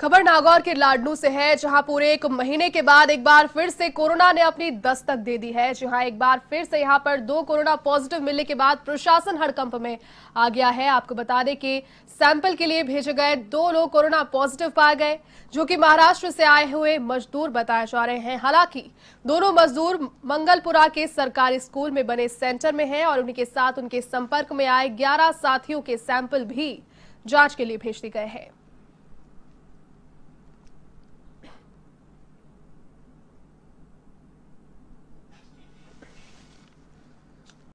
खबर नागौर के लाडनू से है जहां पूरे एक महीने के बाद एक बार फिर से कोरोना ने अपनी दस्तक दे दी है जहां एक बार फिर से यहां पर दो कोरोना पॉजिटिव मिलने के बाद प्रशासन हड़कंप में आ गया है आपको बता दें कि सैंपल के लिए भेजे गए दो लोग कोरोना पॉजिटिव पाए गए जो कि महाराष्ट्र से आए हुए मजदूर बताए जा रहे हैं हालांकि दोनों मजदूर मंगलपुरा के सरकारी स्कूल में बने सेंटर में है और उनके साथ उनके संपर्क में आए ग्यारह साथियों के सैंपल भी जांच के लिए भेज दिए गए हैं